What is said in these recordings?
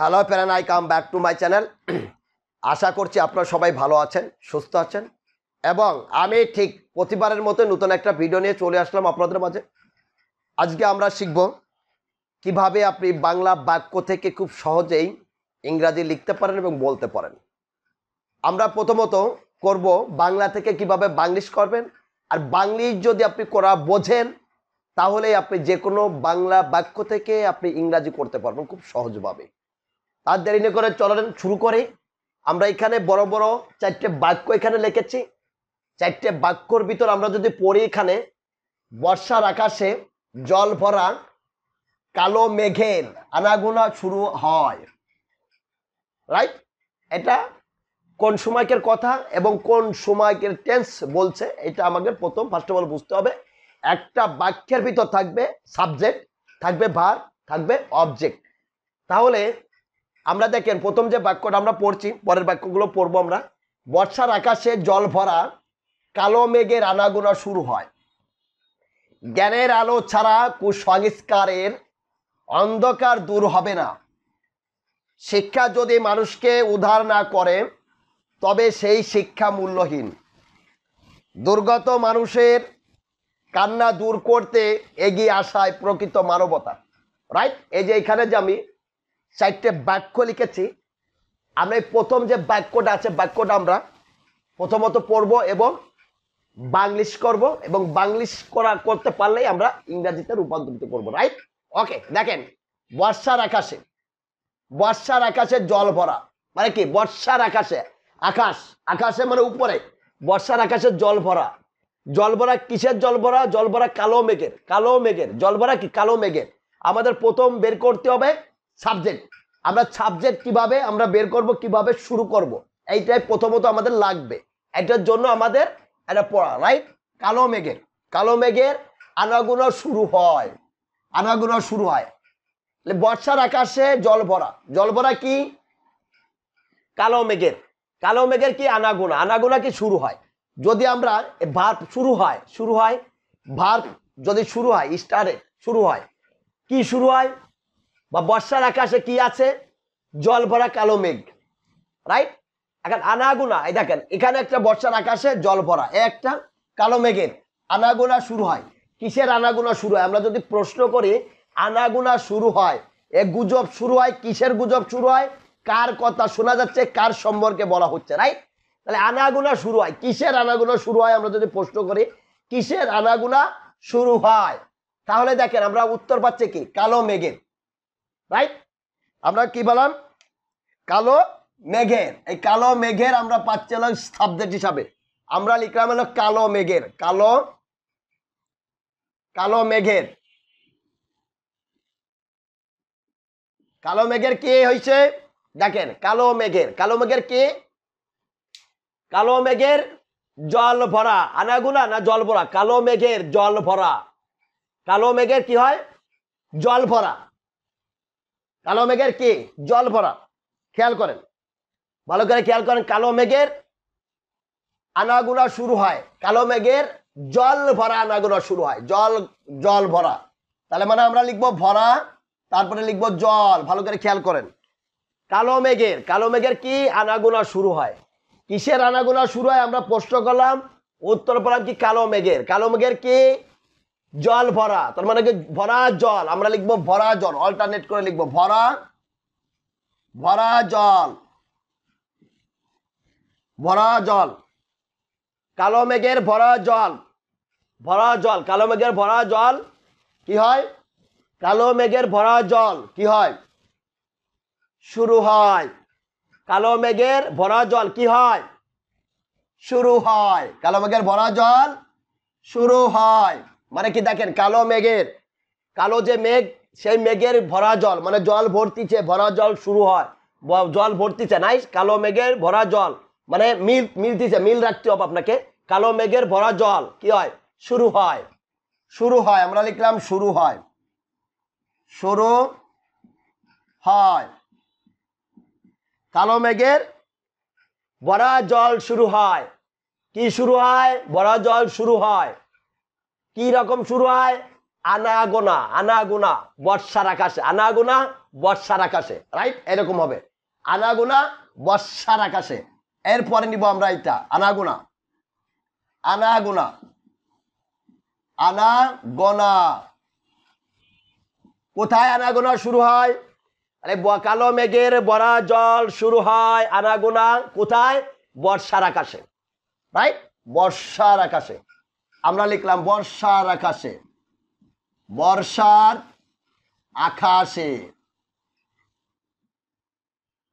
Hello প্যারান I come back to my channel আশা করছি আপনারা সবাই ভালো আছেন সুস্থ আছেন এবং আমি ঠিক প্রতিবারের মতো নতুন একটা ভিডিও নিয়ে চলে আসলাম আপনাদের মাঝে আজকে আমরা শিখব কিভাবে আপনি বাংলা বাক্য থেকে খুব সহজেই ইংরাজি লিখতে পারেন এবং বলতে পারেন আমরা প্রথমত করব বাংলা থেকে কিভাবে বাংলিশ করবেন আর বাংলিশ যদি আপনি করা বোঝেন তাহলে আপনি যে কোনো বাংলা বাক্য থেকে আপনি ইংরাজি করতে পারবেন খুব সহজভাবে তার দেরি না করে চলন শুরু করে আমরা এখানে বড় বড় চারটে বাক্য এখানে লিখেছি চারটে বাক্যর ভিতর আমরা যদি পড়ি এখানে বর্ষার আকাশে জল ভরা কালো মেঘের আনাগোনা শুরু হয় রাইট এটা কোন সময়কের কথা এবং কোন সময়কের টেন্স বলছে এটা আমাদের প্রথম ফার্স্ট অফ অল বুঝতে হবে একটা বাক্যের ভিতর থাকবে সাবজেক্ট থাকবে ভার থাকবে অবজেক্ট তাহলে আমরা দেখেন প্রথম যে বাক্যটা আমরা পড়ছি পরের বাক্যগুলো পড়বো আমরা বর্ষার আকাশে জল ভরা কালো মেঘের আনাগোনা শুরু হয় জ্ঞানের আলো ছাড়া কুসংস্কারের অন্ধকার দূর হবে না শিক্ষা যদি মানুষকে উদ্ধার না করে তবে সেই শিক্ষা মূল্যহীন দুর্গত মানুষের কান্না দূর করতে এগিয়ে আসায় প্রকৃত মানবতা রাইট এই যে এখানে যে আমি চারটে বাক্য লিখেছি আমরা এই প্রথম যে বাক্যটা আছে বাক্যটা আমরা প্রথমত পড়ব এবং বাংলিশ করব এবং বাংলিশ করা করতে পারলেই আমরা ইংরাজিতে রূপান্তরিত করব রাইট ওকে দেখেন বর্ষার আকাশে বর্ষার আকাশে জল ভরা মানে কি বর্ষার আকাশে আকাশ আকাশে মানে উপরে বর্ষার আকাশে জল ভরা জল ভরা কিসের জল ভরা জল ভরা কালো মেঘের কালো মেঘের জল ভরা কি কালো মেঘের আমাদের প্রথম বের করতে হবে সাবজেক্ট আমরা সাবজেক্ট কিভাবে আমরা বের করব কিভাবে শুরু করব। এইটাই প্রথমত আমাদের লাগবে এটার জন্য আমাদের এটা পড়া রাইট কালো মেঘের কালো মেঘের আনাগুনা শুরু হয় আনাগুনা শুরু হয় বর্ষার আকাশে জল ভরা জল ভরা কি কালো মেঘের কালো মেঘের কি আনাগোনা আনাগোনা কি শুরু হয় যদি আমরা ভার্ব শুরু হয় শুরু হয় ভার্ব যদি শুরু হয় স্টারে শুরু হয় কি শুরু হয় বা বর্ষার আকাশে কি আছে জল ভরা কালো মেঘ রাইট এখন আনাগুনা এই দেখেন এখানে একটা বর্ষার আকাশে জল ভরা একটা কালো মেঘের আনাগোনা শুরু হয় কিসের আনাগোনা শুরু হয় আমরা যদি প্রশ্ন করি আনাগোনা শুরু হয় এ গুজব শুরু হয় কিসের গুজব শুরু হয় কার কথা শোনা যাচ্ছে কার সম্পর্কে বলা হচ্ছে রাইট তাহলে আনাগুনা শুরু হয় কিসের আনাগুনা শুরু হয় আমরা যদি প্রশ্ন করি কিসের আনাগুনা শুরু হয় তাহলে দেখেন আমরা উত্তর পাচ্ছি কি কালো মেঘের রাইট আমরা কি বললাম কালো মেঘের এই কালো মেঘের আমরা পাচ্ছিলাম হলো সাবজেক্ট হিসাবে আমরা লিখলাম হলো কালো মেঘের কালো কালো মেঘের কালো মেঘের কে হয়েছে দেখেন কালো মেঘের কালো মেঘের কে কালো মেঘের জল ভরা আনাগুলা না জল ভরা কালো মেঘের জল ভরা কালো মেঘের কি হয় জল ভরা কালো মেঘের কি জল ভরা খেয়াল করেন ভালো করে খেয়াল করেন কালো মেঘের আনাগুনা শুরু হয় কালো মেঘের জল ভরা আনাগুনা শুরু হয় জল জল ভরা তাহলে মানে আমরা লিখবো ভরা তারপরে লিখবো জল ভালো করে খেয়াল করেন কালো মেঘের কালো মেঘের কি আনাগোনা শুরু হয় কিসের আনাগোনা শুরু হয় আমরা প্রশ্ন করলাম উত্তর পড়লাম কি কালো মেঘের কালো মেঘের কি জল ভরা তার মানে কি ভরা জল আমরা লিখবো ভরা জল অল্টারনেট করে লিখবো ভরা ভরা জল ভরা জল কালো মেঘের ভরা জল ভরা জল কালো মেঘের ভরা জল কি হয় কালো মেঘের ভরা জল কি হয় শুরু হয় কালো মেঘের ভরা জল কি হয় শুরু হয় কালো মেঘের ভরা জল শুরু হয় মানে কি দেখেন কালো মেঘের কালো যে মেঘ সেই মেঘের ভরা জল মানে জল ভর্তিছে ভরা জল শুরু হয় জল ভর্তিছে নাই কালো মেঘের ভরা জল মানে মিল মিলতিছে মিল রাখতে হবে আপনাকে কালো মেঘের ভরা জল কি হয় শুরু হয় শুরু হয় আমরা লিখলাম শুরু হয় শুরু হয় কালো মেঘের বড়া জল শুরু হয় কি শুরু হয় বড়া জল শুরু হয় কি রকম শুরু হয় আনাগোনা আনাগোনা বর্ষার আকাশে আনাগোনা বর্ষার আকাশে রাইট এরকম হবে আনাগোনা বর্ষার আকাশে এরপরে নিব আমরা এটা আনাগোনা আনাগোনা আনাগোনা কোথায় আনাগোনা শুরু হয় আরে কালো মেঘের বড়া জল শুরু হয় আনাগোনা কোথায় বর্ষার আকাশে রাইট বর্ষার আকাশে আমরা লিখলাম বর্ষার আকাশে বর্ষার আকাশে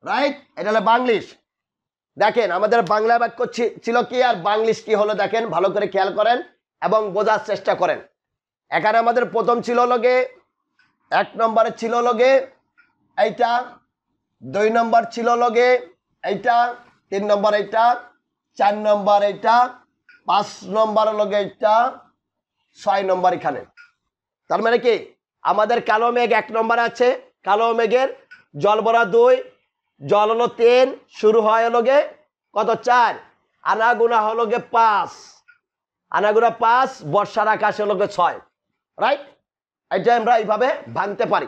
রাইট এটা হলো বাংলিশ দেখেন আমাদের বাংলা বাক্য ছিল কি আর বাংলিশ কি হলো দেখেন ভালো করে খেয়াল করেন এবং বোঝার চেষ্টা করেন এখানে আমাদের প্রথম ছিল লগে এক নম্বরে ছিল লগে এইটা দুই নম্বর ছিল লগে এইটা তিন নম্বর এইটা চার নম্বর এইটা পাঁচ নম্বর লগে এটা ছয় নম্বর এখানে তার মানে কি আমাদের কালো মেঘ এক নম্বর আছে কালো মেঘের জল বরা দুই জল হলো তিন শুরু হয় লগে কত চার আনাগুনা হলো গে পাঁচ আনাগুনা পাঁচ বর্ষার আকাশ হলো গে ছয় রাইট এটা আমরা এইভাবে ভাঙতে পারি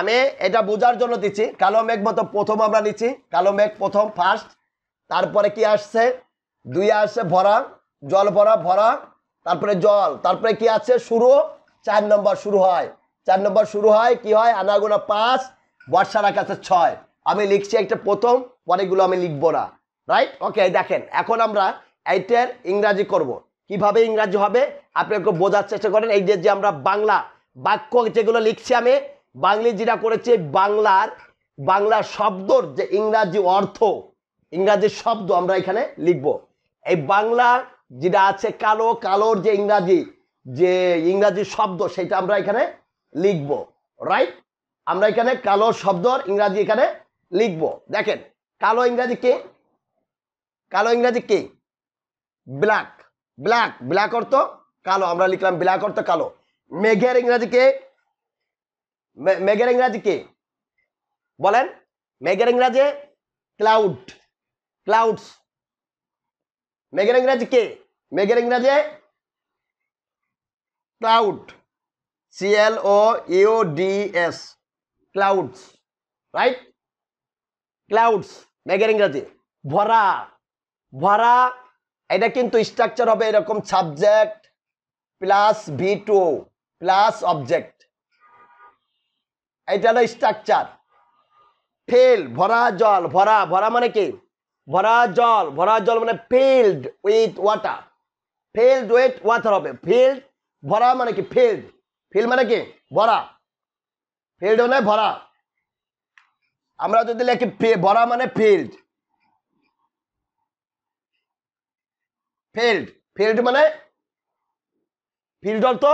আমি এটা বোঝার জন্য দিচ্ছি কালো মেঘ মতো প্রথম আমরা নিচ্ছি কালো মেঘ প্রথম ফার্স্ট তারপরে কি আসছে দুই আছে ভরা জল ভরা ভরা তারপরে জল তারপরে কি আছে শুরু চার নম্বর শুরু হয় চার নম্বর শুরু হয় কি হয় আনাগোনা পাঁচ বর্ষার আকাশে ছয় আমি লিখছি একটা প্রথম পরেগুলো আমি লিখবো না রাইট ওকে দেখেন এখন আমরা এইটার ইংরাজি করব। কিভাবে ইংরাজি হবে আপনি একটু বোঝার চেষ্টা করেন এই যে আমরা বাংলা বাক্য যেগুলো লিখছি আমি বাংলি যেটা করেছি বাংলার বাংলা শব্দর যে ইংরাজি অর্থ ইংরাজি শব্দ আমরা এখানে লিখবো এই বাংলা যেটা আছে কালো কালোর যে ইংরাজি যে ইংরাজি শব্দ সেটা আমরা এখানে লিখব রাইট আমরা এখানে কালো শব্দ ইংরাজি এখানে লিখব দেখেন কালো ইংরাজি কে কালো ইংরাজি কে ব্ল্যাক ব্ল্যাক ব্ল্যাক অর্থ কালো আমরা লিখলাম ব্ল্যাক অর্থ কালো মেঘের ইংরাজি কে মেঘের ইংরাজি কে বলেন মেঘের ইংরাজি ক্লাউড ক্লাউডস মেঘের ইংরাজি কে মেঘের ইংরাজি cloud C L O U D S clouds right clouds মেঘের ইংরাজি ভরা ভরা এটা কিন্তু স্ট্রাকচার হবে এরকম subject plus V two plus object এটা হলো স্ট্রাকচার ফেল ভরা জল ভরা ভরা মানে কি ভরা জল ভরা জল মানে filled with water filled with water হবে ফিল্ড ভরা মানে কি ফিল্ড ফিল্ড মানে কি ভরা ফিল্ড মানে ভরা আমরা যদি লেখি ভরা মানে ফিল্ড ফিল্ড ফিল্ড মানে ফিল্ড অর্থ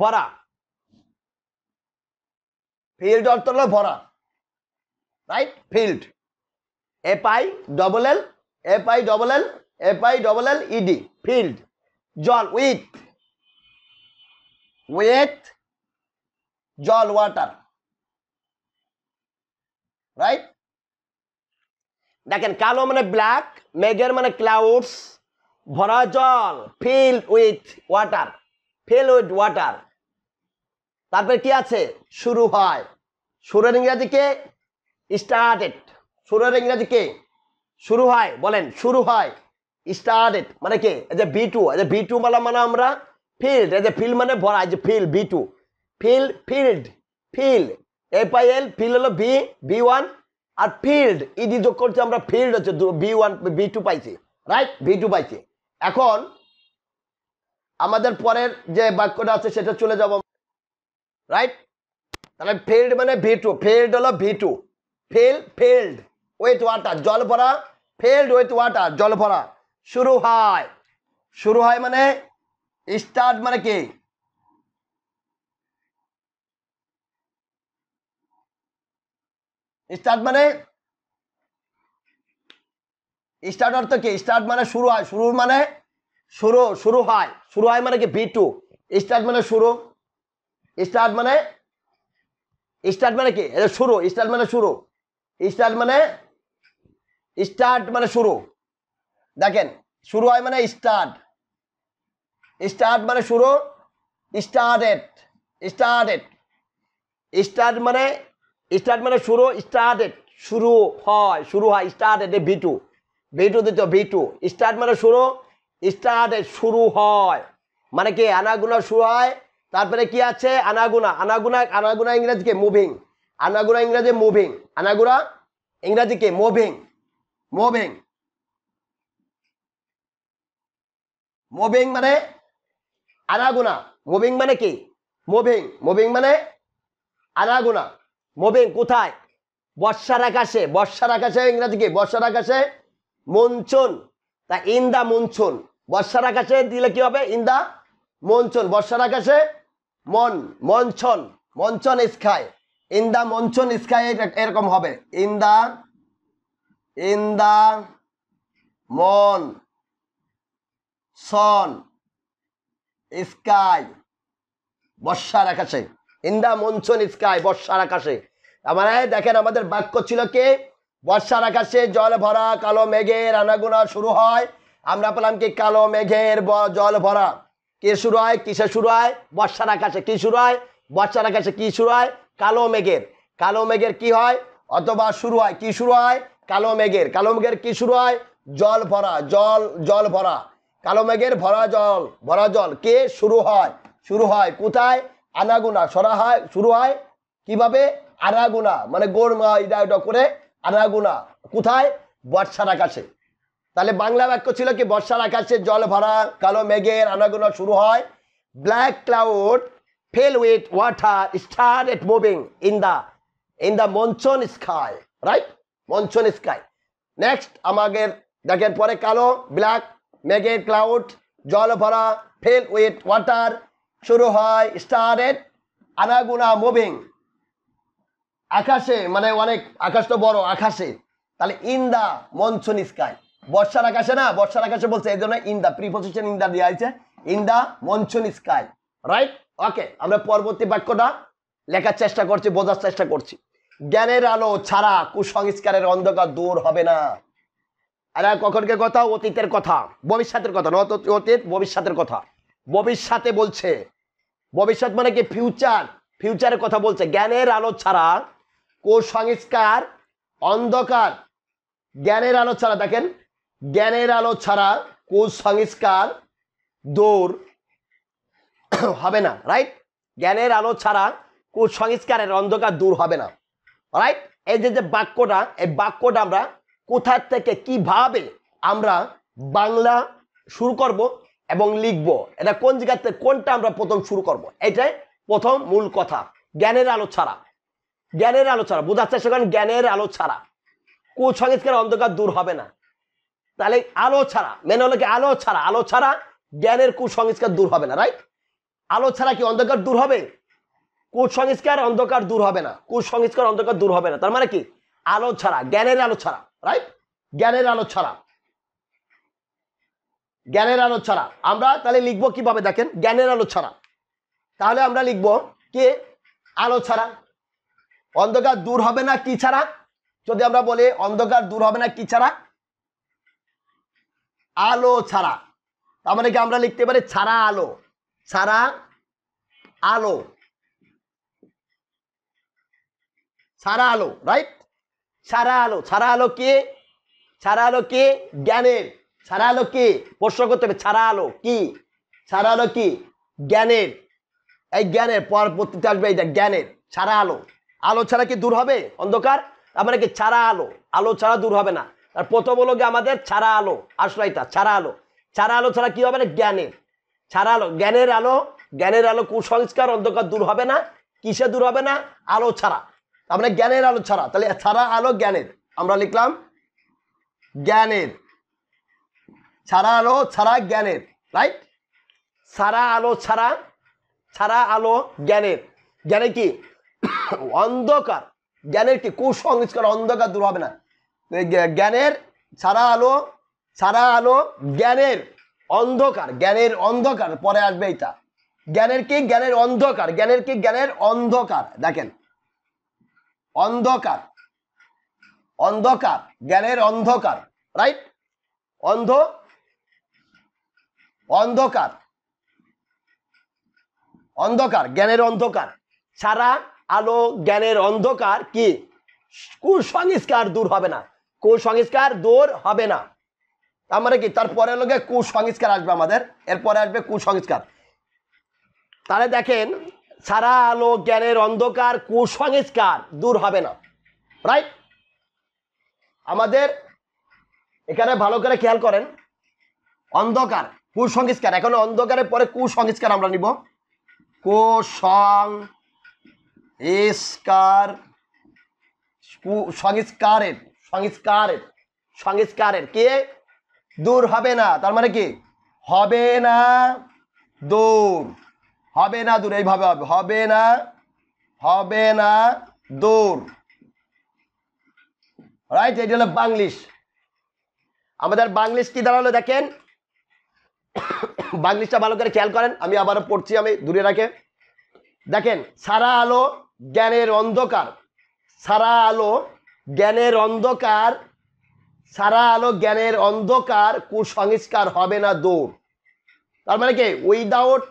ভরা ফিল্ড অর্থ হলো ভরা right filled F I double L F I double L F I double L E D filled জল উইথ উইথ জল ওয়াটার রাইট দেখেন কালো মানে ব্ল্যাক মেঘের মানে ক্লাউডস ভরা জল filled with water fill with water তারপরে কি আছে শুরু হয় শুরুর ইংরেজিকে স্টার্টেড শুরুর ইংরেজি কে শুরু হয় বলেন শুরু হয় স্টার্টেড মানে কে এই যে বি টু এই যে বি টু বলা মানে আমরা ফিল্ড এই যে ফিল্ড মানে ভরা এই যে filled V two filled filled filled F I L filled হলো বি বি ওয়ান আর ফিল্ড e ইডি যোগ করছি আমরা ফিল্ড হচ্ছে বি ওয়ান বি টু পাইছি রাইট বি টু পাইছি এখন আমাদের পরের যে বাক্যটা আছে সেটা চলে যাব রাইট তাহলে ফিল্ড মানে ভি টু ফিল্ড হলো V two filled filled with water জল ভরা ফেল্ড উইথ ওয়াটার জল ভরা শুরু হয় শুরু হয় মানে স্টার্ট মানে কি স্টার্ট মানে স্টার্ট অর্থ কি স্টার্ট মানে শুরু হয় শুরু মানে শুরু শুরু হয় শুরু হয় মানে কি ভি টু স্টার্ট মানে শুরু স্টার্ট মানে স্টার্ট মানে কি শুরু স্টার্ট মানে শুরু স্টার্ট মানে স্টার্ট মানে শুরু দেখেন শুরু হয় মানে স্টার্ট স্টার্ট মানে শুরু স্টার্টেড স্টার্টেড স্টার্ট মানে স্টার্ট মানে শুরু স্টার্টেড শুরু হয় শুরু হয় started V two V two দিত ভি টু স্টার্ট মানে শুরু স্টার্টেড শুরু হয় মানে কি আনাগুনা শুরু হয় তারপরে কি আছে আনাগুনা আনাগুনা আনাগুনা ইংরেজিকে মুভিং আনাগুনা ইংরেজি মুভিং আনাগুনা ইংরাজিকে মুভিং মবেং মবেং মানে আনাগোনা মুভিং মানে কি মুভিং মোবিং মানে আনাগোনা মোবিং কোথায় বর্ষার আকাশে বর্ষার আকাশে ইংরাজি কি বর্ষার আকাশে মঞ্চন তা ইন দা মঞ্চন বর্ষার আকাশে দিলে কি হবে ইন দা মঞ্চন বর্ষার আকাশে মন monsoon monsoon sky in the monsoon sky এরকম হবে ইন দা ইন দা মন সন স্কাই বর্ষার আকাশে ইন দা মনসন স্কাই বর্ষার আকাশে আমার মানে দেখেন আমাদের বাক্য ছিল কি বর্ষার আকাশে জল ভরা কালো মেঘের আনাগোনা শুরু হয় আমরা বললাম কি কালো মেঘের জল ভরা কে শুরু হয় কিসে শুরু হয় বর্ষার আকাশে কি শুরু হয় বর্ষার আকাশে কি শুরু হয় কালো মেঘের কালো মেঘের কি হয় অথবা শুরু হয় কি শুরু হয় কালো মেঘের কালো মেঘের কি শুরু হয় জল ভরা জল জল ভরা কালো মেঘের ভরা জল ভরা জল কে শুরু হয় শুরু হয় কোথায় আনাগুনা সরা হয় শুরু হয় কিভাবে আনাগুনা মানে গোড়মা ইদা এটা করে আনাগুনা কোথায় বর্ষার আকাশে তাহলে বাংলা বাক্য ছিল কি বর্ষার আকাশে জল ভরা কালো মেঘের আনাগুনা শুরু হয় black cloud filled with water start moving in the in the monsoon sky right monsoon sky next আমাদের দেখেন পরে কালো ব্ল্যাক মেঘের ক্লাউড জল ভরা ফেল উইথ ওয়াটার শুরু হয় স্টারেড আনাগুনা মুভিং আকাশে মানে অনেক আকাশ তো বড় আকাশে তাহলে ইন দা মনসুন স্কাই বর্ষার আকাশে না বর্ষার আকাশে বলছে এই জন্য in the preposition in the দেওয়া হয়েছে in the monsoon sky right okay আমরা পরবর্তী বাক্যটা লেখার চেষ্টা করছি বোঝার চেষ্টা করছি জ্ঞানের আলো ছাড়া কুসংস্কারের অন্ধকার দূর হবে না আর কখনকে কথা অতীতের কথা ভবিষ্যতের কথা না অতীত ভবিষ্যতের কথা ভবিষ্যতে বলছে ভবিষ্যৎ মানে কি ফিউচার ফিউচারের কথা বলছে জ্ঞানের আলো ছাড়া কুসংস্কার অন্ধকার জ্ঞানের আলো ছাড়া দেখেন জ্ঞানের আলো ছাড়া কুসংস্কার দূর হবে না রাইট জ্ঞানের আলো ছাড়া কুসংস্কারের অন্ধকার দূর হবে না রাইট এই যে যে বাক্যটা এই বাক্যটা আমরা কোথা থেকে কিভাবে আমরা বাংলা শুরু করব এবং লিখব এটা কোন জায়গাতে কোনটা আমরা প্রথম শুরু করব এটাই প্রথম মূল কথা জ্ঞানের আলো ছাড়া জ্ঞানের আলো ছাড়া বোঝার চেষ্টা করেন জ্ঞানের আলো ছাড়া কুসংস্কার অন্ধকার দূর হবে না তাহলে আলো ছাড়া মেনে হলো কি আলো ছাড়া আলো ছাড়া জ্ঞানের কুসংস্কার দূর হবে না রাইট আলো ছাড়া কি অন্ধকার দূর হবে কুসংস্কার অন্ধকার দূর হবে না কুসংস্কার অন্ধকার দূর হবে না তার মানে কি আলো ছাড়া জ্ঞানের আলো ছাড়া রাইট জ্ঞানের আলো ছাড়া জ্ঞানের আলো ছাড়া আমরা তাহলে লিখবো কিভাবে দেখেন জ্ঞানের আলো ছাড়া তাহলে আমরা লিখবো কে আলো ছাড়া অন্ধকার দূর হবে না কি ছাড়া যদি আমরা বলি অন্ধকার দূর হবে না কি ছাড়া আলো ছাড়া তার মানে কি আমরা লিখতে পারি ছাড়া আলো ছাড়া আলো সারা আলো রাইট সারা আলো সারা আলো কে সারা আলো কে জ্ঞানের সারা আলো কে প্রশ্ন করতে হবে সারা আলো কি সারা আলো কি জ্ঞানের এই জ্ঞানের পরবর্তীতে আসবে এইটা জ্ঞানের সারা আলো আলো ছাড়া কি দূর হবে অন্ধকার আমরা মানে কি ছাড়া আলো আলো ছাড়া দূর হবে না আর প্রথম হলো গিয়ে আমাদের ছাড়া আলো আশ্রয়টা ছাড়া আলো ছাড়া আলো ছাড়া কি হবে না জ্ঞানের ছাড়া আলো জ্ঞানের আলো জ্ঞানের আলো কুসংস্কার অন্ধকার দূর হবে না কিসে দূর হবে না আলো ছাড়া আমরা মানে জ্ঞানের আলো ছাড়া তাহলে ছাড়া আলো জ্ঞানের আমরা লিখলাম জ্ঞানের ছাড়া আলো ছাড়া জ্ঞানের রাইট ছাড়া আলো ছাড়া ছাড়া আলো জ্ঞানের জ্ঞানে কি অন্ধকার জ্ঞানের কি কুসংস্কার অন্ধকার দূর হবে না জ্ঞানের ছাড়া আলো ছাড়া আলো জ্ঞানের অন্ধকার জ্ঞানের অন্ধকার পরে আসবে এটা জ্ঞানের কি জ্ঞানের অন্ধকার জ্ঞানের কি জ্ঞানের অন্ধকার দেখেন অন্ধকার অন্ধকার জ্ঞানের অন্ধকার রাইট অন্ধ অন্ধকার অন্ধকার জ্ঞানের অন্ধকার সারা আলো জ্ঞানের অন্ধকার কি কুসংস্কার দূর হবে না কুসংস্কার দূর হবে না তার মানে কি তারপরে লোকে কুসংস্কার আসবে আমাদের এরপরে আসবে কুসংস্কার তাহলে দেখেন সারা আলো জ্ঞানের অন্ধকার কুসংস্কার দূর হবে না রাইট আমাদের এখানে ভালো করে খেয়াল করেন অন্ধকার কুসংস্কার এখন অন্ধকারের পরে কুসংস্কার আমরা নিব কুসংস্কার সংস্কারের সংস্কারের সংস্কারের কে দূর হবে না তার মানে কি হবে না দূর হবে না দূর এইভাবে হবে হবে না হবে না দূর রাইট এটি হলো বাংলিশ আমাদের বাংলিশ কি দাঁড়ালো দেখেন বাংলিশটা ভালো করে খেয়াল করেন আমি আবারও পড়ছি আমি দূরে রাখে দেখেন সারা আলো জ্ঞানের অন্ধকার সারা আলো জ্ঞানের অন্ধকার সারা আলো জ্ঞানের অন্ধকার কুসংস্কার হবে না দৌড় তার মানে কি without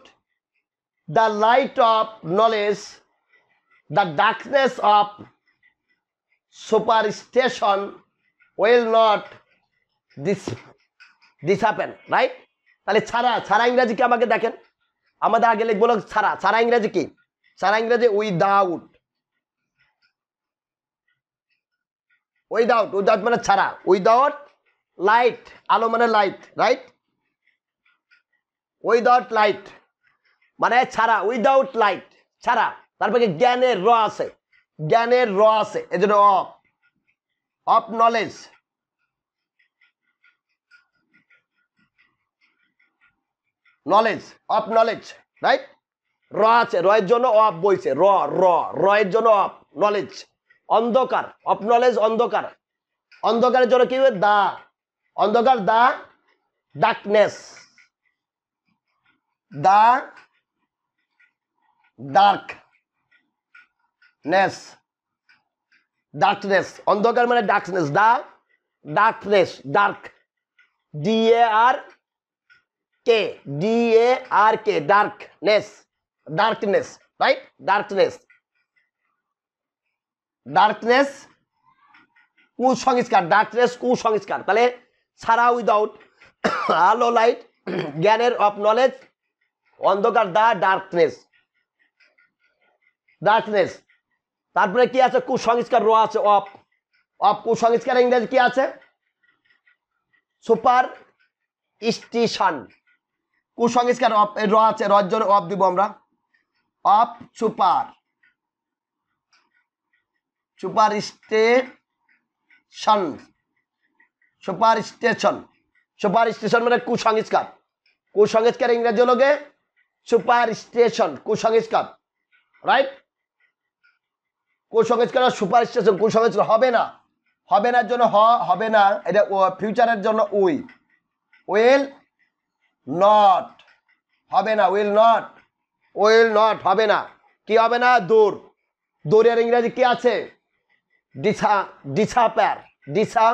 the light of knowledge, the darkness of superstition will not this this happen, right? তাহলে ছাড়া ছাড়া ইংরাজি আমাকে দেখেন আমাদের আগে লিখবো ছাড়া ছাড়া ইংরাজি কি ছাড়া ইংরাজি উইদাউট উইদাউট উইদাউট মানে ছাড়া উইদাউট লাইট আলো মানে লাইট রাইট উইদাউট লাইট মানে ছাড়া উইদাউট লাইট ছাড়া তারপর জ্ঞানের র আছে জ্ঞানের র আছে এজন্য of of knowledge knowledge of knowledge right র আছে র এর জন্য অফ বইছে র র র এর জন্য অফ নলেজ অন্ধকার অফ নলেজ অন্ধকার অন্ধকারের জন্য কি হবে দা অন্ধকার the darkness the darkness darkness অন্ধকার মানে darkness the darkness dark D A R K D A R K darkness darkness right darkness darkness কুসংস্কার ডার্কনেস কুসংস্কার তাহলে ছাড়া উইদাউট আলো লাইট জ্ঞানের অফ নলেজ অন্ধকার দা ডার্কনেস ডার্কনেস তারপরে কি আছে কুসংস্কার র আছে অফ অফ কুসংস্কার ইংরেজি কি আছে সুপার স্টিশন কুসংস্কার অফ র আছে রজ্জন অফ দিব আমরা of super superstition superstition superstition মানে কুসংস্কার কুসংস্কার ইংরেজি লোকে সুপার স্টেশন কুসংস্কার রাইট কুসংস্কার সুপারস্টিশন কুসংস্কার হবে না হবে না জন্য হ হবে না এটা ফিউচারের জন্য উই উইল নট হবে না উইল নট উইল নট হবে না কি হবে না দূর দূরের ইংরেজি কি আছে ডিসা ডিসা প্যার ডিসা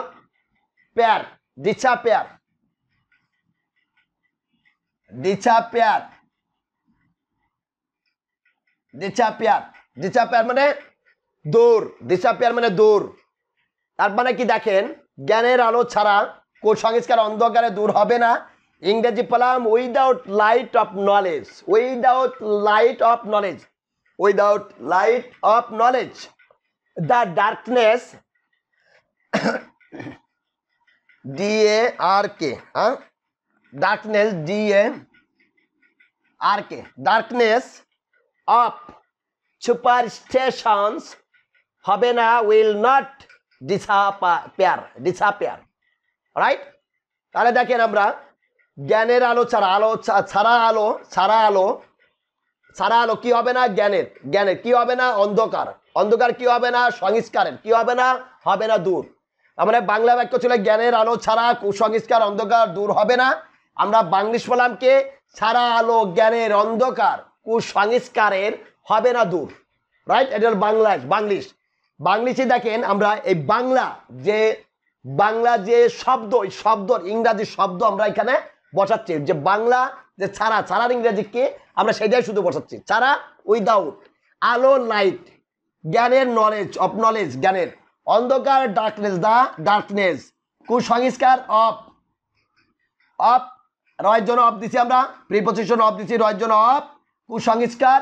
প্যার ডিসা প্যার ডিসা প্যার ডিসা প্যার ডিসা প্যার মানে দৌড় ডিসাপিয়ার মানে দৌড় তার মানে কি দেখেন জ্ঞানের আলো ছাড়া কুসংস্কার অন্ধকারে দূর হবে না ইংরেজি পেলাম without light of knowledge without light of knowledge without light of knowledge the darkness D A R K হ্যাঁ darkness D A R K darkness of superstitions হবে না will not disappear disappear right তাহলে দেখেন আমরা জ্ঞানের আলো ছাড়া আলো ছাড়া আলো ছাড়া আলো ছাড়া আলো কি হবে না জ্ঞানের জ্ঞানের কি হবে না অন্ধকার অন্ধকার কি হবে না সংস্কারের কি হবে না হবে না দূর আমরা মানে বাংলা বাক্য ছিল জ্ঞানের আলো ছাড়া কুসংস্কার অন্ধকার দূর হবে না আমরা বাংলিশ কে ছাড়া আলো জ্ঞানের অন্ধকার কুসংস্কারের হবে না দূর রাইট এটা বাংলায় বাংলিশ বাংলিশে দেখেন আমরা এই বাংলা যে বাংলা যে শব্দ ওই শব্দ ইংরাজি শব্দ আমরা এখানে বসাচ্ছি যে বাংলা যে ছাড়া ছাড়ার ইংরাজি কে আমরা সেটাই শুধু বসাচ্ছি ছাড়া উইদাউট আলো লাইট জ্ঞানের নলেজ অফ নলেজ জ্ঞানের অন্ধকার ডার্কনেস দা ডার্কনেস কুসংস্কার অফ অফ রয়ের জন্য অফ দিছি আমরা প্রিপোজিশন অফ দিছি রয়ের জন্য অফ কুসংস্কার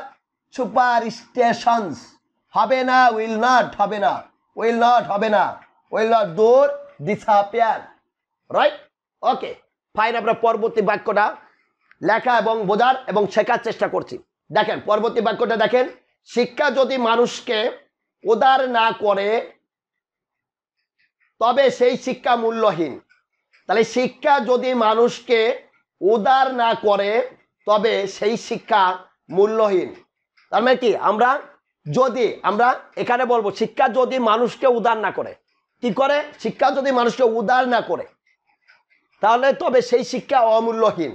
সুপার স্টেশনস হবে না উইল নট হবে না উইল নট হবে না উইল নট দূর ডিসঅ্যাপিয়ার রাইট ওকে ফাইন আমরা পরবর্তী বাক্যটা লেখা এবং বোঝার এবং শেখার চেষ্টা করছি দেখেন পরবর্তী বাক্যটা দেখেন শিক্ষা যদি মানুষকে উদার না করে তবে সেই শিক্ষা মূল্যহীন তাহলে শিক্ষা যদি মানুষকে উদার না করে তবে সেই শিক্ষা মূল্যহীন তার মানে কি আমরা যদি আমরা এখানে বলবো শিক্ষা যদি মানুষকে উদার না করে কি করে শিক্ষা যদি মানুষকে উদার না করে তাহলে তবে সেই শিক্ষা অমূল্যহীন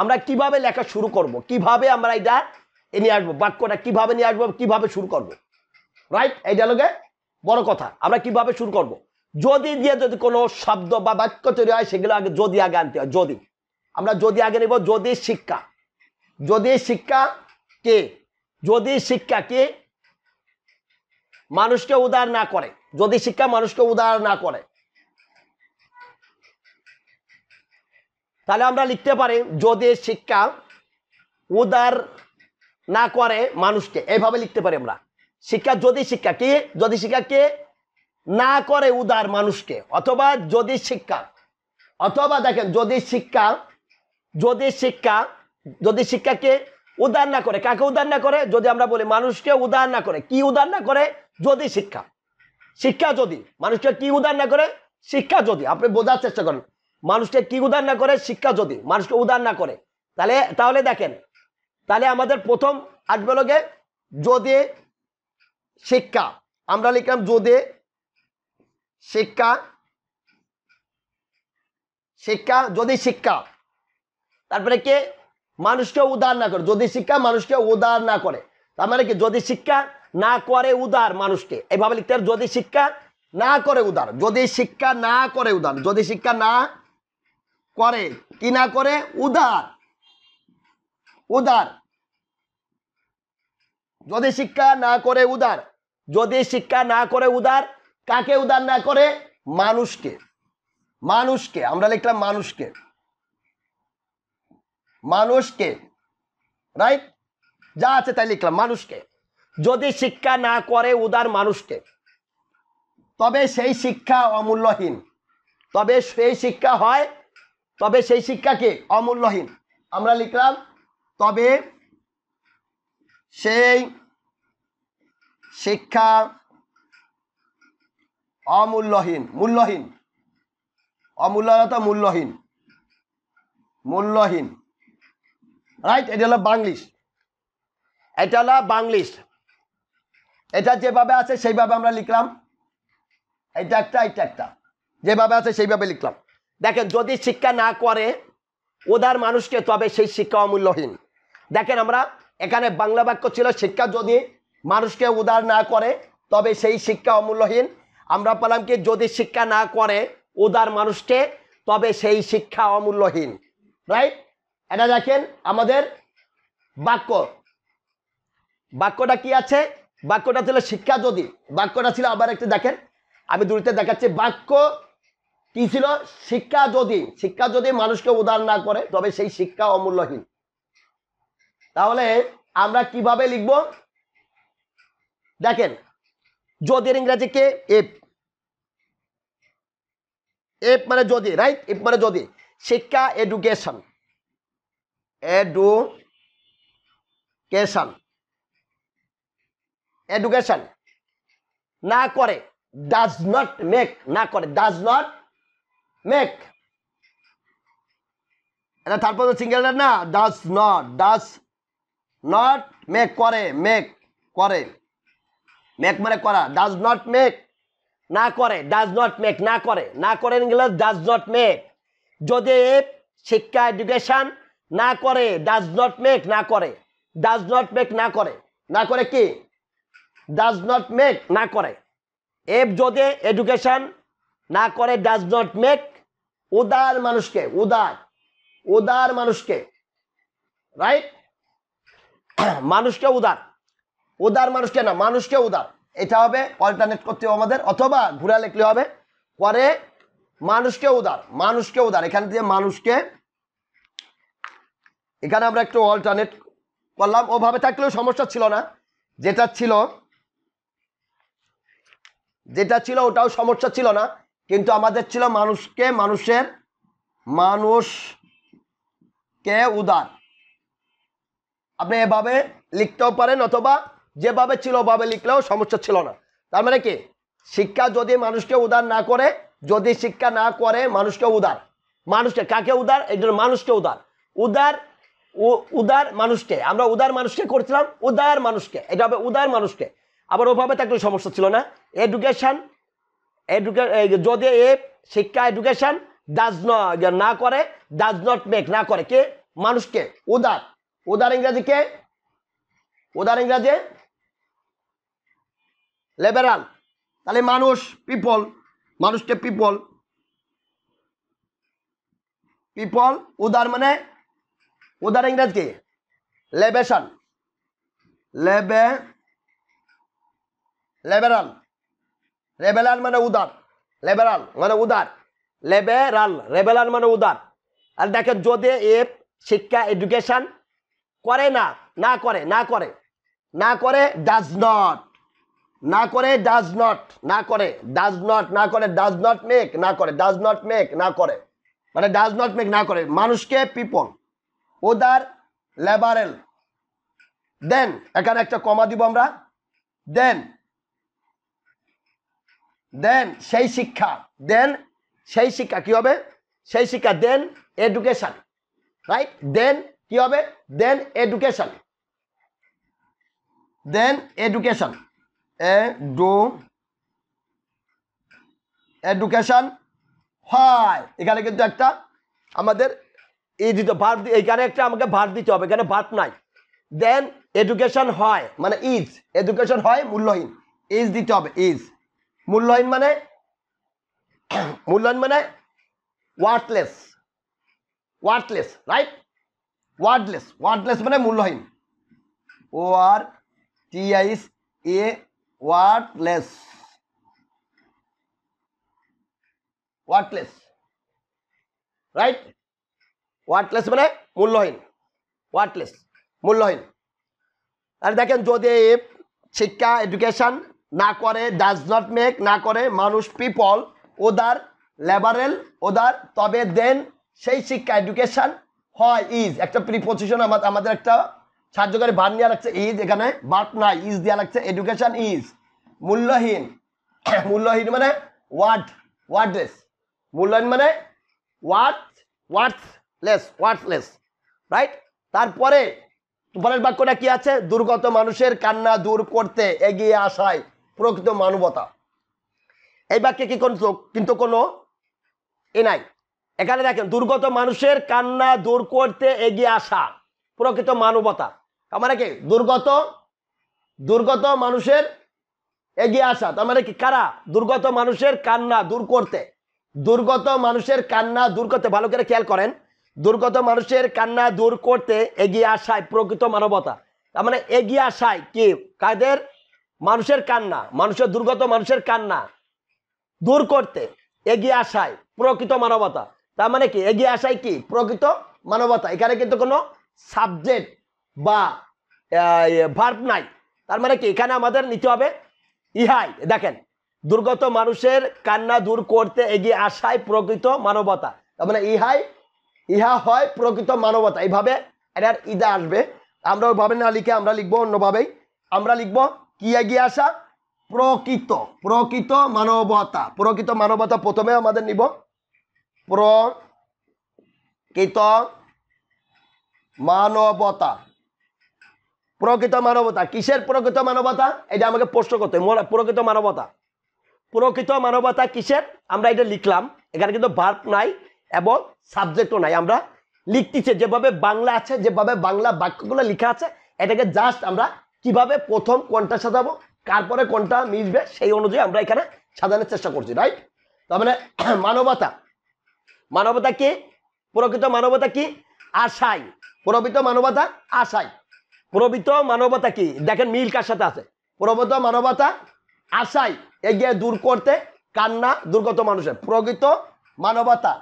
আমরা কিভাবে লেখা শুরু করব। কিভাবে আমরা এটা এ নিয়ে আসবো বাক্যটা কিভাবে নিয়ে আসবো কিভাবে শুরু করব। রাইট এই ডায়লগে বড় কথা আমরা কিভাবে শুরু করব। যদি দিয়ে যদি কোনো শব্দ বা বাক্য তৈরি হয় সেগুলো আগে যদি আগে আনতে হয় যদি আমরা যদি আগে নেব যদি শিক্ষা যদি শিক্ষা কে যদি শিক্ষা কে মানুষকে উদার না করে যদি শিক্ষা মানুষকে উদার না করে তাহলে আমরা লিখতে পারি যদি শিক্ষা উদার না করে মানুষকে এইভাবে লিখতে পারি আমরা শিক্ষা যদি শিক্ষা কি যদি শিক্ষাকে না করে উদার মানুষকে অথবা যদি শিক্ষা অথবা দেখেন যদি শিক্ষা যদি শিক্ষা যদি শিক্ষাকে উদার না করে কাকে উদার না করে যদি আমরা বলি মানুষকে উদার না করে কি উদার না করে যদি শিক্ষা শিক্ষা যদি মানুষকে কি উদার না করে শিক্ষা যদি আপনি বোঝার চেষ্টা করেন মানুষকে কি উদার না করে শিক্ষা যদি মানুষকে উদার না করে তাহলে তাহলে দেখেন তাহলে আমাদের প্রথম আসবে লোকে যদি শিক্ষা আমরা লিখলাম যদি শিক্ষা শিক্ষা যদি শিক্ষা তারপরে কে মানুষকে উদার না করে যদি শিক্ষা মানুষকে উদার না করে তার মানে কি যদি শিক্ষা না করে উদার মানুষকে এইভাবে লিখতে হবে যদি শিক্ষা না করে উদার যদি শিক্ষা না করে উদার যদি শিক্ষা না করে কি না করে উদার উদার যদি শিক্ষা না করে উদার যদি শিক্ষা না করে উদার কাকে উদার না করে মানুষকে মানুষকে আমরা লিখলাম মানুষকে মানুষকে রাইট যা আছে তাই লিখলাম মানুষকে যদি শিক্ষা না করে উদার মানুষকে তবে সেই শিক্ষা অমূল্যহীন তবে সেই শিক্ষা হয় তবে সেই শিক্ষাকে অমূল্যহীন আমরা লিখলাম তবে সেই শিক্ষা অমূল্যহীন মূল্যহীন অমূল্যতা মূল্যহীন মূল্যহীন রাইট এটা হলো বাংলিশ এটা হলো বাংলিশ এটা যেভাবে আছে সেইভাবে আমরা লিখলাম এটা একটা এটা একটা যেভাবে আছে সেইভাবে লিখলাম দেখেন যদি শিক্ষা না করে ওদার মানুষকে তবে সেই শিক্ষা অমূল্যহীন দেখেন আমরা এখানে বাংলা বাক্য ছিল শিক্ষা যদি মানুষকে উদার না করে তবে সেই শিক্ষা অমূল্যহীন আমরা পেলাম কি যদি শিক্ষা না করে উদার মানুষকে তবে সেই শিক্ষা অমূল্যহীন রাইট এটা দেখেন আমাদের বাক্য বাক্যটা কি আছে বাক্যটা ছিল শিক্ষা যদি বাক্যটা ছিল আবার একটু দেখেন আমি দূরিতে দেখাচ্ছি বাক্য কি ছিল শিক্ষা যদি শিক্ষা যদি মানুষকে উদার না করে তবে সেই শিক্ষা অমূল্যহীন তাহলে আমরা কিভাবে লিখব দেখেন যদির ইংরাজি কে এফ এফ মানে যদি রাইট এফ মানে যদি শিক্ষা এডুকেশন এডুকেশন এডুকেশন না করে ডাজ নট মেক না করে ডাজ নট মেক এটা তারপর তো না does not does not make করে মেক করে মেক মানে করা ডাজ নট মেক না করে ডাজ নট মেক না করে না করে গেলে ডাজ নট মেক যদি শিক্ষা এডুকেশান না করে ডাজ নট মেক না করে ডাজ নট মেক না করে না করে কি ডাজ নট মেক না করে এফ যদি এডুকেশন না করে ডাজ নট মেক উদার মানুষকে উদার উদার মানুষকে রাইট মানুষকে উদার উদার মানুষকে না মানুষকে উদার এটা হবে অল্টারনেট করতে হবে আমাদের অথবা ঘুরা লিখলে হবে করে মানুষকে উদার মানুষকে উদার এখান দিয়ে মানুষকে এখানে আমরা একটু অল্টারনেট করলাম ওভাবে থাকলেও সমস্যা ছিল না যেটা ছিল যেটা ছিল ওটাও সমস্যা ছিল না কিন্তু আমাদের ছিল মানুষকে মানুষের মানুষকে উদার আপনি এভাবে লিখতেও পারেন অথবা যেভাবে ছিল ওভাবে লিখলেও সমস্যা ছিল না তার মানে কি শিক্ষা যদি মানুষকে উদার না করে যদি শিক্ষা না করে মানুষকে উদার মানুষকে কাকে উদার এই জন্য মানুষকে উদার উদার উদার মানুষকে আমরা উদার মানুষকে করছিলাম উদার মানুষকে এটা হবে উদার মানুষকে আবার তো থাকলে সমস্যা ছিল না এডুকেশান এডুকে যদি এ শিক্ষা এডুকেশান ডাজ না করে ডাজ নট মেক না করে কে মানুষকে উদার উদার ইংরাজি কে উদার ইংরাজি লেবেরাল তাহলে মানুষ পিপল মানুষকে পিপল পিপল উদার মানে উদার ইংরাজি কি লেবেশন লেবে লেবেরাল রেবেলান মানে উদার লেবেরাল মানে উদার লেবেরাল রেবেলান মানে উদার আর দেখেন যদি এ শিক্ষা এডুকেশান করে না না করে না করে না করে ডাজ নট না করে ডাজ নট না করে ডাজ নট না করে ডাজ নট মেক না করে ডাজ নট মেক না করে মানে ডাজ নট মেক না করে মানুষকে পিপল উদার লেবারেল দেন এখানে একটা কমা দিব আমরা দেন দেন সেই শিক্ষা দেন সেই শিক্ষা কি হবে সেই শিক্ষা দেন এডুকেশন রাইট দেন কি হবে then education then education edu education হয় এখানে কিন্তু একটা আমাদের এই দিতে ভার এইখানে একটা আমাকে ভার দিতে হবে এখানে ভাত নাই দেন এডুকেশন হয় মানে ইজ এডুকেশন হয় মূল্যহীন ইজ দিতে হবে ইজ मूल्यहीन मान मूल्यहीन मान वार्डलेस वार्डलेस राइट वार्डलेस वार्डलेस मान मूल्यहीन O R T I A worthless worthless right worthless मान मूल्यहीन वार्डलेस मूल्यहीन देखें जो शिक्षा एडुकेशन না করে ডাজ নট মেক না করে মানুষ পিপল ওদার লেবারেল ওদার তবে দেন সেই শিক্ষা এডুকেশান হয় ইজ একটা প্রিপোজিশন আমাদের একটা সাহায্যকারী ভার নেওয়া লাগছে ইজ এখানে বার্ক না ইজ দেওয়া লাগছে এডুকেশান ইজ মূল্যহীন মূল্যহীন মানে ওয়ার্ড ওয়ার্ডলেস মূল্যহীন মানে ওয়ার্ড ওয়ার্ডলেস ওয়ার্ডলেস রাইট তারপরে পরের বাক্যটা কি আছে দুর্গত মানুষের কান্না দূর করতে এগিয়ে আসায় প্রকৃত মানবতা এই বাক্যে কি কোন কিন্তু কোনো এ নাই এখানে দেখেন দুর্গত মানুষের কান্না দূর করতে এগিয়ে আসা প্রকৃত মানবতা তার মানে কি দুর্গত দুর্গত মানুষের এগিয়ে আসা তার মানে কি কারা দুর্গত মানুষের কান্না দূর করতে দুর্গত মানুষের কান্না দূর করতে ভালো করে খেয়াল করেন দুর্গত মানুষের কান্না দূর করতে এগিয়ে আসায় প্রকৃত মানবতা তার মানে এগিয়ে আসায় কি কাদের মানুষের কান্না মানুষের দুর্গত মানুষের কান্না দূর করতে এগিয়ে আসায় প্রকৃত মানবতা তার মানে কি এগিয়ে আসায় কি প্রকৃত মানবতা এখানে কিন্তু কোনো সাবজেক্ট বা ভার্ব নাই তার মানে কি এখানে আমাদের নিতে হবে ইহাই দেখেন দুর্গত মানুষের কান্না দূর করতে এগিয়ে আসায় প্রকৃত মানবতা তার মানে ইহাই ইহা হয় প্রকৃত মানবতা এইভাবে এটার ইদা আসবে আমরা ওইভাবে না লিখে আমরা লিখবো অন্যভাবেই আমরা লিখবো কি এগিয়ে আসা প্রকৃত প্রকৃত মানবতা প্রকৃত মানবতা প্রথমে আমাদের নিব প্রকৃত মানবতা প্রকৃত মানবতা কিসের প্রকৃত মানবতা এটা আমাকে প্রশ্ন করতে প্রকৃত মানবতা প্রকৃত মানবতা কিসের আমরা এটা লিখলাম এখানে কিন্তু ভার্ব নাই এবং সাবজেক্টও নাই আমরা লিখতেছে যেভাবে বাংলা আছে যেভাবে বাংলা বাক্যগুলো লেখা আছে এটাকে জাস্ট আমরা কিভাবে প্রথম কোনটা সাজাবো কারপরে কোনটা মিশবে সেই অনুযায়ী আমরা এখানে সাজানোর চেষ্টা করছি রাইট তার মানে মানবতা মানবতা কি প্রকৃত মানবতা কি আশাই প্রবৃত মানবতা আশাই প্রবৃত মানবতা কি দেখেন মিল কার সাথে আছে প্রবৃত মানবতা আশাই এগিয়ে দূর করতে কান্না দুর্গত মানুষের প্রকৃত মানবতা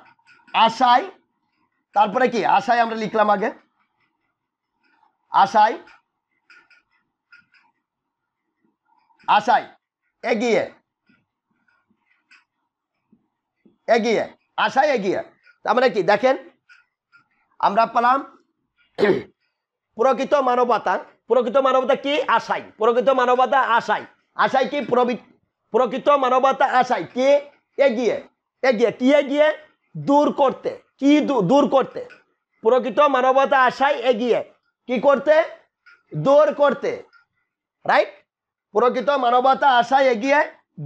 আশাই তারপরে কি আশায় আমরা লিখলাম আগে আশাই আশায় এগিয়ে এগিয়ে আশায় এগিয়ে তার মানে কি দেখেন আমরা পেলাম প্রকৃত মানবতা প্রকৃত মানবতা কি আশাই প্রকৃত মানবতা আশাই আশাই কি প্রকৃত মানবতা আশাই কি এগিয়ে এগিয়ে কি এগিয়ে দূর করতে কি দূর করতে প্রকৃত মানবতা আশাই এগিয়ে কি করতে দূর করতে রাইট প্রকৃত মানবতা আশা এগিয়ে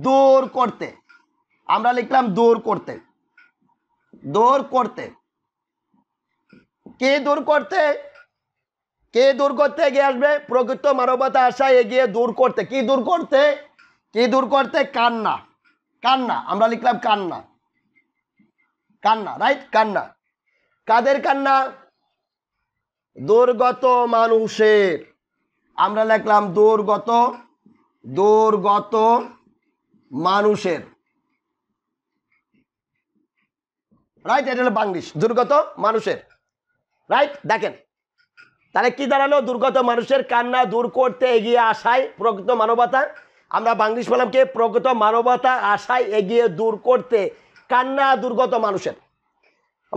দূর করতে আমরা লিখলাম দূর করতে দূর করতে কে দূর করতে কে দূর করতে এগিয়ে আসবে প্রকৃত মানবতা আশা এগিয়ে দূর করতে কি দূর করতে কি দূর করতে কান্না কান্না আমরা লিখলাম কান্না কান্না রাইট কান্না কাদের কান্না দুর্গত মানুষের আমরা লিখলাম দুর্গত দুর্গত মানুষের রাইট এটা হলো বাংলিশ দুর্গত মানুষের রাইট দেখেন তাহলে কি দাঁড়ালো দুর্গত মানুষের কান্না দূর করতে এগিয়ে আসায় প্রকৃত মানবতা আমরা বাংলিশ বললাম কি প্রকৃত মানবতা আশায় এগিয়ে দূর করতে কান্না দুর্গত মানুষের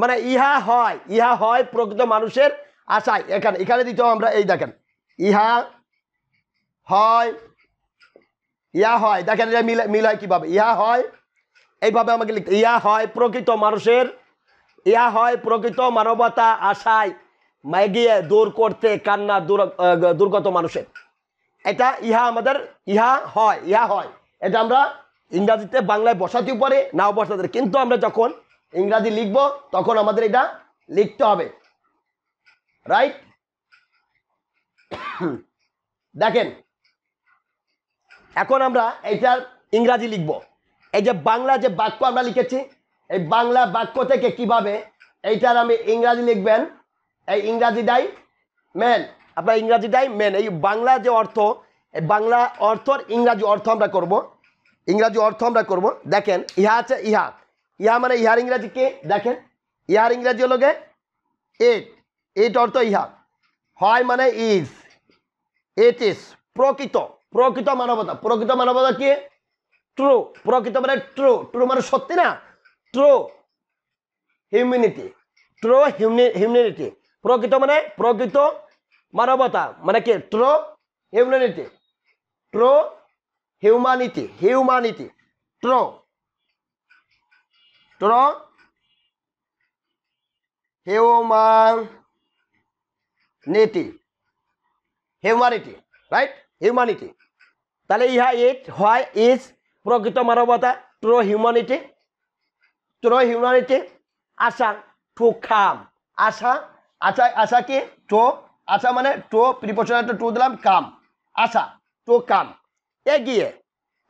মানে ইহা হয় ইহা হয় প্রকৃত মানুষের আশায় এখানে এখানে দিতে আমরা এই দেখেন ইহা হয় ইয়া হয় দেখেন এটা মিল মিল হয় কীভাবে ইয়া হয় এইভাবে আমাকে লিখতে ইয়া হয় প্রকৃত মানুষের ইয়া হয় প্রকৃত মানবতা আশায় মাইগিয়ে দূর করতে কান্না দুর্গত মানুষের এটা ইহা আমাদের ইহা হয় ইহা হয় এটা আমরা ইংরাজিতে বাংলায় বসাতে পারে নাও বসাতে কিন্তু আমরা যখন ইংরাজি লিখব তখন আমাদের এটা লিখতে হবে রাইট দেখেন এখন আমরা এইটার ইংরাজি লিখব এই যে বাংলা যে বাক্য আমরা লিখেছি এই বাংলা বাক্য থেকে কিভাবে এইটার আমি ইংরাজি লিখবেন এই ইংরাজিটাই মেন আপনার ইংরাজিটাই মেন এই বাংলা যে অর্থ এই বাংলা অর্থর ইংরাজি অর্থ আমরা করব ইংরাজি অর্থ আমরা করব দেখেন ইহা আছে ইহা ইহা মানে ইহার ইংরাজি কে দেখেন ইহার ইংরাজি হলো গে এট এট অর্থ ইহা হয় মানে ইজ এট ইজ প্রকৃত প্রকৃত মানবতা প্রকৃত মানবতা কি ট্রু প্রকৃত মানে ট্রু ট্রু মানে সত্যি না ট্রু হিউম্যানিটি ট্রু হিউম্যানিটি প্রকৃত মানে প্রকৃত মানবতা মানে কি true humanity true humanity humanity true true নীতি হিউম্যানিটি রাইট হিউম্যানিটি তাহলে ইহা ইট হয় ইজ প্রকৃত মানবতা ট্রো হিউম্যানিটি ট্রো হিউম্যানিটি আশা টু খাম আশা আশা আশা কি ট্রো আশা মানে ট্রো প্রিপোশন টু দিলাম কাম আশা টু কাম এগিয়ে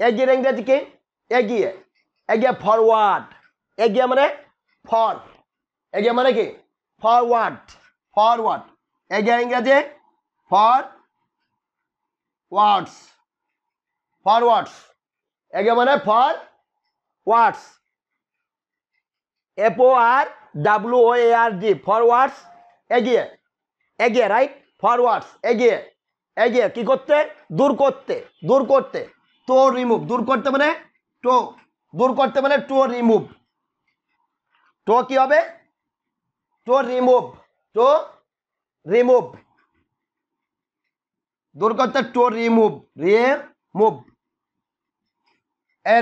এগিয়ে ইংরেজি কি এগিয়ে এগিয়ে ফরওয়ার্ড এগিয়ে মানে ফর এগিয়ে মানে কি ফরওয়ার্ড ফরওয়ার্ড এগিয়ে ইংরেজি ফর ওয়ার্ডস ফর ফরওয়ার্ডস একে মানে forwards F O R W O A R G forwards এগিয়ে এগিয়ে রাইট ফর ফরওয়ার্ডস এগিয়ে এগিয়ে কি করতে দূর করতে দূর করতে তো রিমুভ দূর করতে মানে টো দূর করতে মানে টো রিমুভ টো কি হবে টো রিমুভ টো রিমুভ দূর করতে to remove remove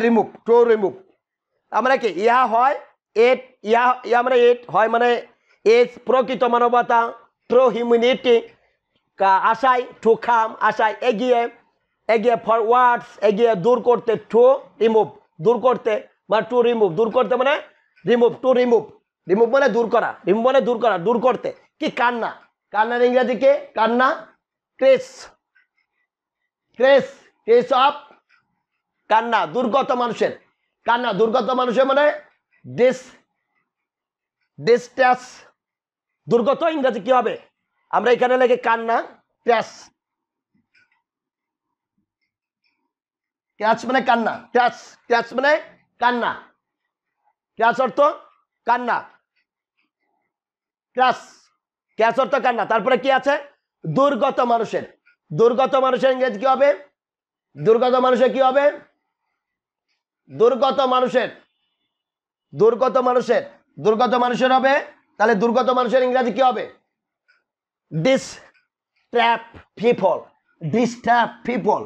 remove to remove আমরা মানে কি ইহা হয় এট ইয়া ইয়া মানে এট হয় মানে এজ প্রকৃত মানবতা ট্রু হিউম্যানিটি আশায় টু খাম আশায় এগিয়ে এগিয়ে ফরওয়ার্ডস এগিয়ে দূর করতে টু রিমুভ দূর করতে বা টু রিমুভ দূর করতে মানে রিমুভ টু রিমুভ রিমুভ মানে দূর করা রিমুভ মানে দূর করা দূর করতে কি কান্না কান্নার ইংরাজি কে কান্না ক্রেস ক্রেস ক্রেস অফ কান্না দুর্গত মানুষের কান্না দুর্গত মানুষের মানে দুর্গত ইংরেজি কি হবে আমরা এখানে লেগে কান্না ট্যাস ক্যাচ মানে কান্না ট্যাস ক্যাচ মানে কান্না ক্যাচ অর্থ কান্না ক্যাচ ক্যাচ অর্থ কান্না তারপরে কি আছে দুর্গত মানুষের দুর্গত মানুষের ইংরেজি কি হবে দুর্গত মানুষের কি হবে দুর্গত মানুষের দুর্গত মানুষের দুর্গত মানুষের হবে তাহলে দুর্গত মানুষের ইংরাজি কি হবে distressed people disturb people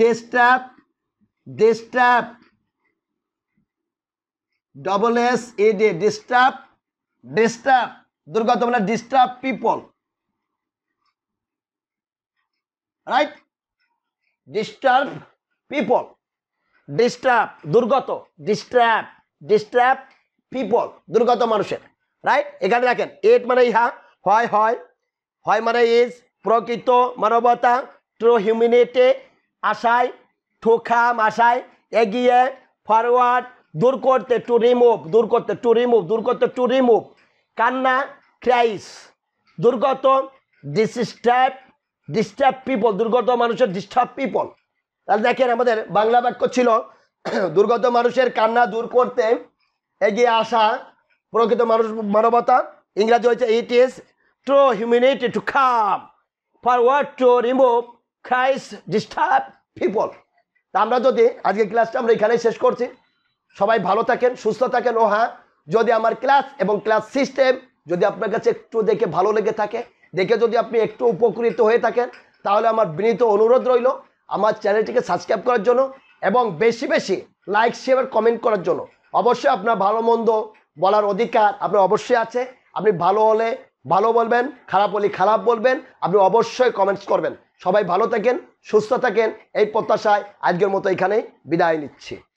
disturb disturb double S A D disturb disturb দুর্গত মানে disturb people right disturb people disturb দুর্গত ডিস্টার্ব ডিস্টার্ব পিপল দুর্গত মানুষের রাইট এখানে রাখেন এট মানে ইহা হয় হয় হয় মানে ইজ প্রকৃত মানবতা ট্রু হিউমিনিটি আশায় ঠোখাম আশায় এগিয়ে ফরওয়ার্ড দূর করতে টু রিমুভ দূর করতে টু রিমুভ দূর করতে টু রিমুভ কান্না ক্রাইস দুর্গত ডিস্টার্ব ডিস্টার্ব পিপল দুর্গত মানুষের ডিস্টার্ব পিপল তাহলে দেখেন আমাদের বাংলা বাক্য ছিল দুর্গত মানুষের কান্না দূর করতে এগিয়ে আসা প্রকৃত মানুষ মানবতা ইংরাজি হয়েছে it is true humanity to come forward to remove cries disturb people তা আমরা যদি আজকে ক্লাসটা আমরা এখানেই শেষ করছি সবাই ভালো থাকেন সুস্থ থাকেন ও হ্যাঁ যদি আমার ক্লাস এবং ক্লাস সিস্টেম যদি আপনার কাছে একটু দেখে ভালো লেগে থাকে দেখে যদি আপনি একটু উপকৃত হয়ে থাকেন তাহলে আমার বিনীত অনুরোধ রইল আমার চ্যানেলটিকে সাবস্ক্রাইব করার জন্য এবং বেশি বেশি লাইক শেয়ার কমেন্ট করার জন্য অবশ্যই আপনার ভালো মন্দ বলার অধিকার আপনার অবশ্যই আছে আপনি ভালো হলে ভালো বলবেন খারাপ হলে খারাপ বলবেন আপনি অবশ্যই কমেন্টস করবেন সবাই ভালো থাকেন সুস্থ থাকেন এই প্রত্যাশায় আজকের মতো এখানেই বিদায় নিচ্ছি